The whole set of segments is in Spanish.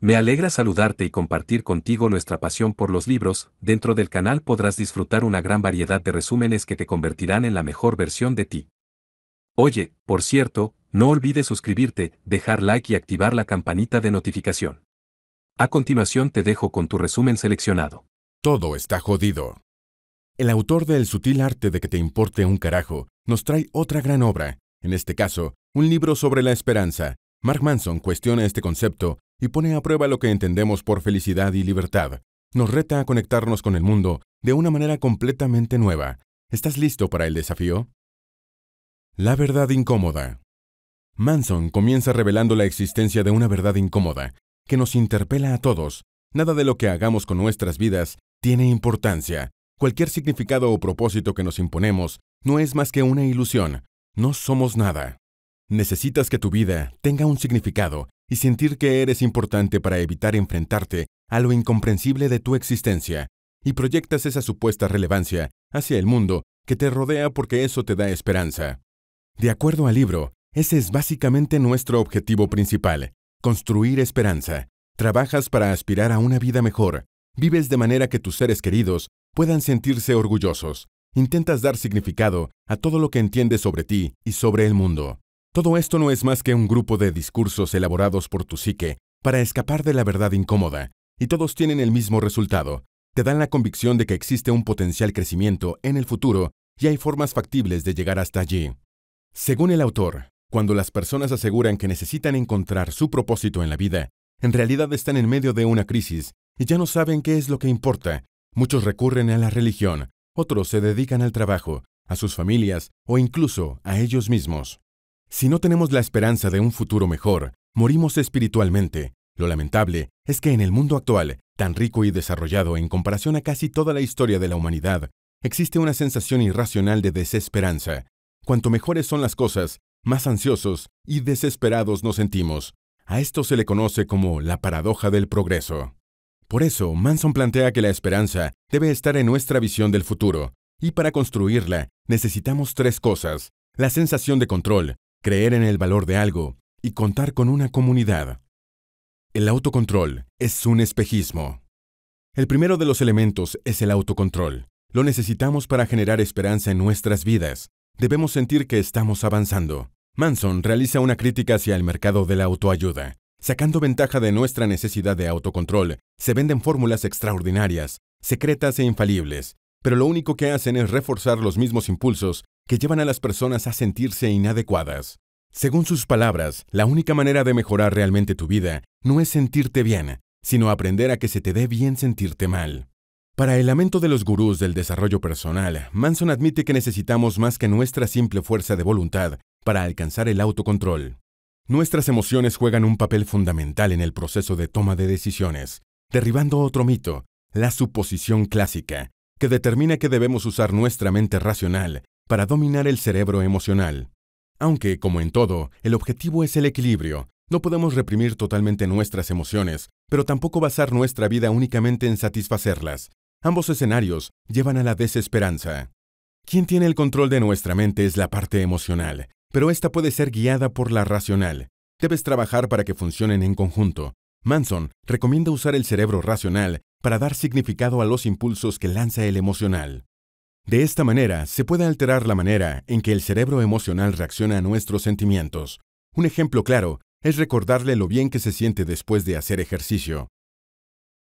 Me alegra saludarte y compartir contigo nuestra pasión por los libros, dentro del canal podrás disfrutar una gran variedad de resúmenes que te convertirán en la mejor versión de ti. Oye, por cierto, no olvides suscribirte, dejar like y activar la campanita de notificación. A continuación te dejo con tu resumen seleccionado. Todo está jodido. El autor del sutil arte de que te importe un carajo nos trae otra gran obra, en este caso, un libro sobre la esperanza. Mark Manson cuestiona este concepto y pone a prueba lo que entendemos por felicidad y libertad. Nos reta a conectarnos con el mundo de una manera completamente nueva. ¿Estás listo para el desafío? La verdad incómoda. Manson comienza revelando la existencia de una verdad incómoda, que nos interpela a todos. Nada de lo que hagamos con nuestras vidas tiene importancia. Cualquier significado o propósito que nos imponemos no es más que una ilusión. No somos nada. Necesitas que tu vida tenga un significado y sentir que eres importante para evitar enfrentarte a lo incomprensible de tu existencia, y proyectas esa supuesta relevancia hacia el mundo que te rodea porque eso te da esperanza. De acuerdo al libro, ese es básicamente nuestro objetivo principal, construir esperanza. Trabajas para aspirar a una vida mejor, vives de manera que tus seres queridos puedan sentirse orgullosos, intentas dar significado a todo lo que entiendes sobre ti y sobre el mundo. Todo esto no es más que un grupo de discursos elaborados por tu psique para escapar de la verdad incómoda, y todos tienen el mismo resultado. Te dan la convicción de que existe un potencial crecimiento en el futuro y hay formas factibles de llegar hasta allí. Según el autor, cuando las personas aseguran que necesitan encontrar su propósito en la vida, en realidad están en medio de una crisis y ya no saben qué es lo que importa. Muchos recurren a la religión, otros se dedican al trabajo, a sus familias o incluso a ellos mismos. Si no tenemos la esperanza de un futuro mejor, morimos espiritualmente. Lo lamentable es que en el mundo actual, tan rico y desarrollado en comparación a casi toda la historia de la humanidad, existe una sensación irracional de desesperanza. Cuanto mejores son las cosas, más ansiosos y desesperados nos sentimos. A esto se le conoce como la paradoja del progreso. Por eso, Manson plantea que la esperanza debe estar en nuestra visión del futuro, y para construirla necesitamos tres cosas, la sensación de control, creer en el valor de algo y contar con una comunidad. El autocontrol es un espejismo. El primero de los elementos es el autocontrol. Lo necesitamos para generar esperanza en nuestras vidas. Debemos sentir que estamos avanzando. Manson realiza una crítica hacia el mercado de la autoayuda. Sacando ventaja de nuestra necesidad de autocontrol, se venden fórmulas extraordinarias, secretas e infalibles, pero lo único que hacen es reforzar los mismos impulsos que llevan a las personas a sentirse inadecuadas. Según sus palabras, la única manera de mejorar realmente tu vida no es sentirte bien, sino aprender a que se te dé bien sentirte mal. Para el lamento de los gurús del desarrollo personal, Manson admite que necesitamos más que nuestra simple fuerza de voluntad para alcanzar el autocontrol. Nuestras emociones juegan un papel fundamental en el proceso de toma de decisiones, derribando otro mito, la suposición clásica, que determina que debemos usar nuestra mente racional para dominar el cerebro emocional. Aunque, como en todo, el objetivo es el equilibrio, no podemos reprimir totalmente nuestras emociones, pero tampoco basar nuestra vida únicamente en satisfacerlas. Ambos escenarios llevan a la desesperanza. Quien tiene el control de nuestra mente es la parte emocional, pero esta puede ser guiada por la racional. Debes trabajar para que funcionen en conjunto. Manson recomienda usar el cerebro racional para dar significado a los impulsos que lanza el emocional. De esta manera, se puede alterar la manera en que el cerebro emocional reacciona a nuestros sentimientos. Un ejemplo claro es recordarle lo bien que se siente después de hacer ejercicio.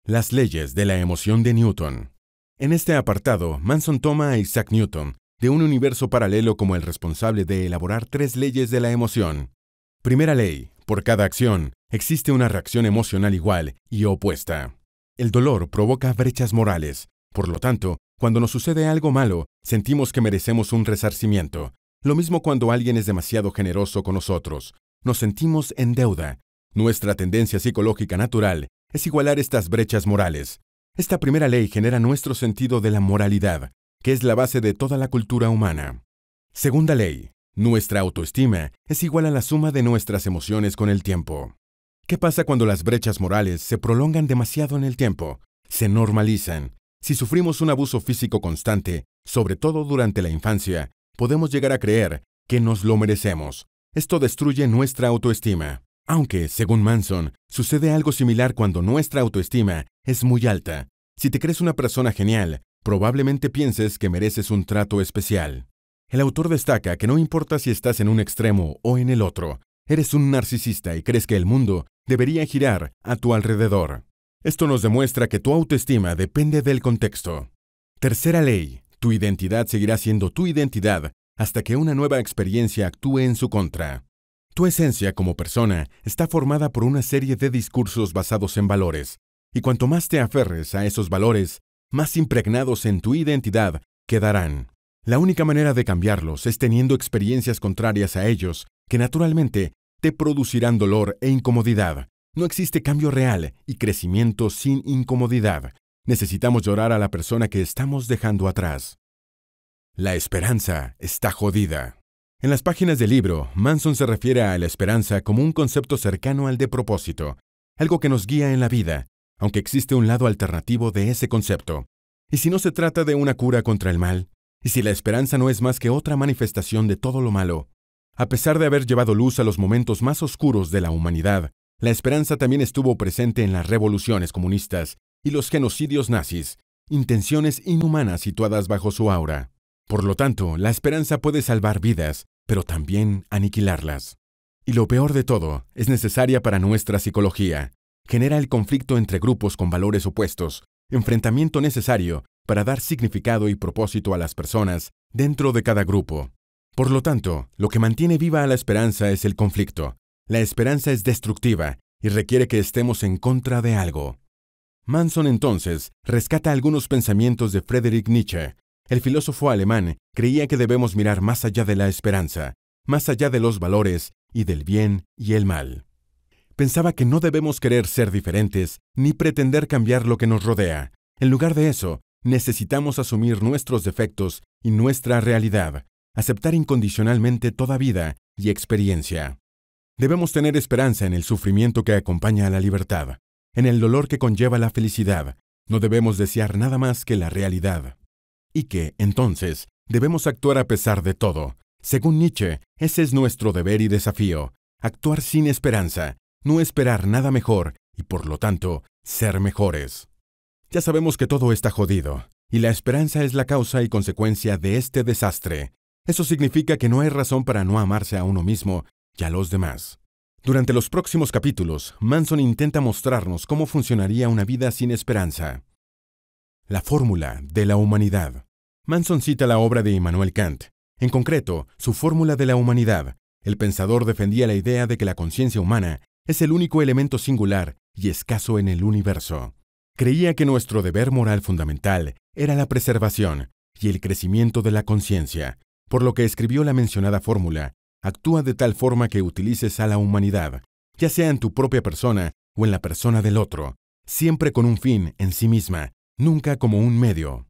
Las leyes de la emoción de Newton. En este apartado, Manson toma a Isaac Newton de un universo paralelo como el responsable de elaborar tres leyes de la emoción. Primera ley, por cada acción, existe una reacción emocional igual y opuesta. El dolor provoca brechas morales, por lo tanto, cuando nos sucede algo malo, sentimos que merecemos un resarcimiento. Lo mismo cuando alguien es demasiado generoso con nosotros. Nos sentimos en deuda. Nuestra tendencia psicológica natural es igualar estas brechas morales. Esta primera ley genera nuestro sentido de la moralidad, que es la base de toda la cultura humana. Segunda ley. Nuestra autoestima es igual a la suma de nuestras emociones con el tiempo. ¿Qué pasa cuando las brechas morales se prolongan demasiado en el tiempo? Se normalizan. Si sufrimos un abuso físico constante, sobre todo durante la infancia, podemos llegar a creer que nos lo merecemos. Esto destruye nuestra autoestima. Aunque, según Manson, sucede algo similar cuando nuestra autoestima es muy alta. Si te crees una persona genial, probablemente pienses que mereces un trato especial. El autor destaca que no importa si estás en un extremo o en el otro, eres un narcisista y crees que el mundo debería girar a tu alrededor. Esto nos demuestra que tu autoestima depende del contexto. Tercera ley, tu identidad seguirá siendo tu identidad hasta que una nueva experiencia actúe en su contra. Tu esencia como persona está formada por una serie de discursos basados en valores, y cuanto más te aferres a esos valores, más impregnados en tu identidad quedarán. La única manera de cambiarlos es teniendo experiencias contrarias a ellos, que naturalmente te producirán dolor e incomodidad, no existe cambio real y crecimiento sin incomodidad. Necesitamos llorar a la persona que estamos dejando atrás. La esperanza está jodida. En las páginas del libro, Manson se refiere a la esperanza como un concepto cercano al de propósito, algo que nos guía en la vida, aunque existe un lado alternativo de ese concepto. ¿Y si no se trata de una cura contra el mal? ¿Y si la esperanza no es más que otra manifestación de todo lo malo? A pesar de haber llevado luz a los momentos más oscuros de la humanidad, la esperanza también estuvo presente en las revoluciones comunistas y los genocidios nazis, intenciones inhumanas situadas bajo su aura. Por lo tanto, la esperanza puede salvar vidas, pero también aniquilarlas. Y lo peor de todo, es necesaria para nuestra psicología. Genera el conflicto entre grupos con valores opuestos, enfrentamiento necesario para dar significado y propósito a las personas dentro de cada grupo. Por lo tanto, lo que mantiene viva a la esperanza es el conflicto, la esperanza es destructiva y requiere que estemos en contra de algo. Manson entonces rescata algunos pensamientos de Friedrich Nietzsche. El filósofo alemán creía que debemos mirar más allá de la esperanza, más allá de los valores y del bien y el mal. Pensaba que no debemos querer ser diferentes ni pretender cambiar lo que nos rodea. En lugar de eso, necesitamos asumir nuestros defectos y nuestra realidad, aceptar incondicionalmente toda vida y experiencia. Debemos tener esperanza en el sufrimiento que acompaña a la libertad, en el dolor que conlleva la felicidad. No debemos desear nada más que la realidad. Y que, entonces, debemos actuar a pesar de todo. Según Nietzsche, ese es nuestro deber y desafío, actuar sin esperanza, no esperar nada mejor y, por lo tanto, ser mejores. Ya sabemos que todo está jodido, y la esperanza es la causa y consecuencia de este desastre. Eso significa que no hay razón para no amarse a uno mismo y a los demás. Durante los próximos capítulos, Manson intenta mostrarnos cómo funcionaría una vida sin esperanza. La fórmula de la humanidad. Manson cita la obra de Immanuel Kant, en concreto, su fórmula de la humanidad. El pensador defendía la idea de que la conciencia humana es el único elemento singular y escaso en el universo. Creía que nuestro deber moral fundamental era la preservación y el crecimiento de la conciencia, por lo que escribió la mencionada fórmula Actúa de tal forma que utilices a la humanidad, ya sea en tu propia persona o en la persona del otro, siempre con un fin en sí misma, nunca como un medio.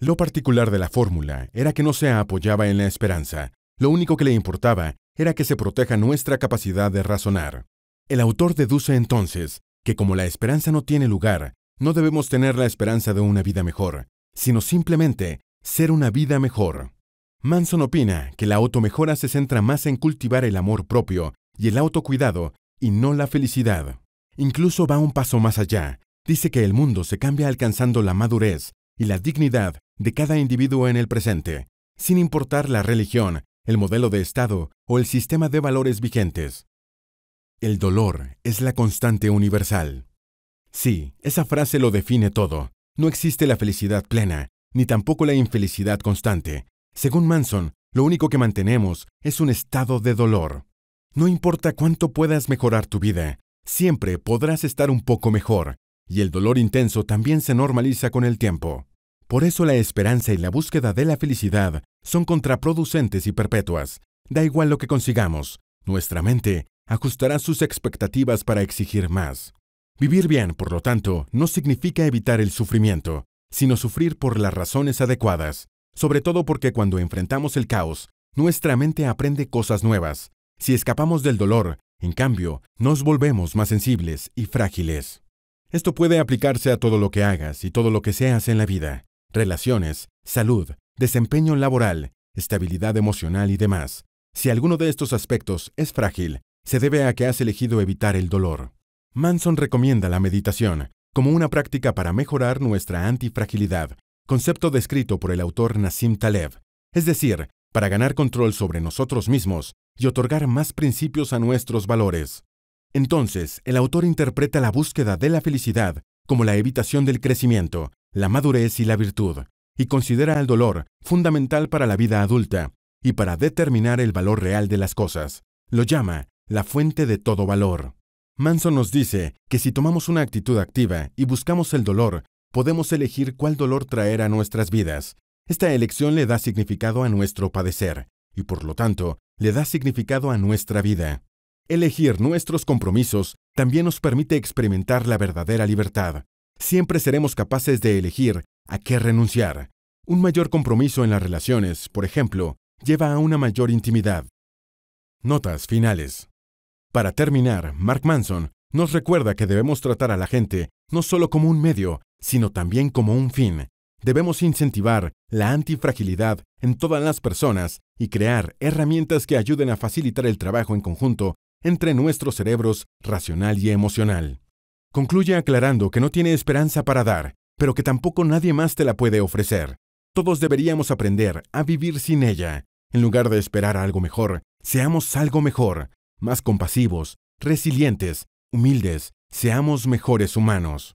Lo particular de la fórmula era que no se apoyaba en la esperanza, lo único que le importaba era que se proteja nuestra capacidad de razonar. El autor deduce entonces que como la esperanza no tiene lugar, no debemos tener la esperanza de una vida mejor, sino simplemente ser una vida mejor. Manson opina que la automejora se centra más en cultivar el amor propio y el autocuidado y no la felicidad. Incluso va un paso más allá. Dice que el mundo se cambia alcanzando la madurez y la dignidad de cada individuo en el presente, sin importar la religión, el modelo de Estado o el sistema de valores vigentes. El dolor es la constante universal. Sí, esa frase lo define todo. No existe la felicidad plena, ni tampoco la infelicidad constante. Según Manson, lo único que mantenemos es un estado de dolor. No importa cuánto puedas mejorar tu vida, siempre podrás estar un poco mejor, y el dolor intenso también se normaliza con el tiempo. Por eso la esperanza y la búsqueda de la felicidad son contraproducentes y perpetuas. Da igual lo que consigamos, nuestra mente ajustará sus expectativas para exigir más. Vivir bien, por lo tanto, no significa evitar el sufrimiento, sino sufrir por las razones adecuadas sobre todo porque cuando enfrentamos el caos, nuestra mente aprende cosas nuevas. Si escapamos del dolor, en cambio, nos volvemos más sensibles y frágiles. Esto puede aplicarse a todo lo que hagas y todo lo que seas en la vida, relaciones, salud, desempeño laboral, estabilidad emocional y demás. Si alguno de estos aspectos es frágil, se debe a que has elegido evitar el dolor. Manson recomienda la meditación como una práctica para mejorar nuestra antifragilidad concepto descrito por el autor Nassim Taleb, es decir, para ganar control sobre nosotros mismos y otorgar más principios a nuestros valores. Entonces, el autor interpreta la búsqueda de la felicidad como la evitación del crecimiento, la madurez y la virtud, y considera al dolor fundamental para la vida adulta y para determinar el valor real de las cosas. Lo llama la fuente de todo valor. Manson nos dice que si tomamos una actitud activa y buscamos el dolor podemos elegir cuál dolor traer a nuestras vidas. Esta elección le da significado a nuestro padecer, y por lo tanto, le da significado a nuestra vida. Elegir nuestros compromisos también nos permite experimentar la verdadera libertad. Siempre seremos capaces de elegir a qué renunciar. Un mayor compromiso en las relaciones, por ejemplo, lleva a una mayor intimidad. Notas finales. Para terminar, Mark Manson nos recuerda que debemos tratar a la gente no solo como un medio, sino también como un fin. Debemos incentivar la antifragilidad en todas las personas y crear herramientas que ayuden a facilitar el trabajo en conjunto entre nuestros cerebros racional y emocional. Concluye aclarando que no tiene esperanza para dar, pero que tampoco nadie más te la puede ofrecer. Todos deberíamos aprender a vivir sin ella. En lugar de esperar algo mejor, seamos algo mejor, más compasivos, resilientes, humildes, Seamos mejores humanos.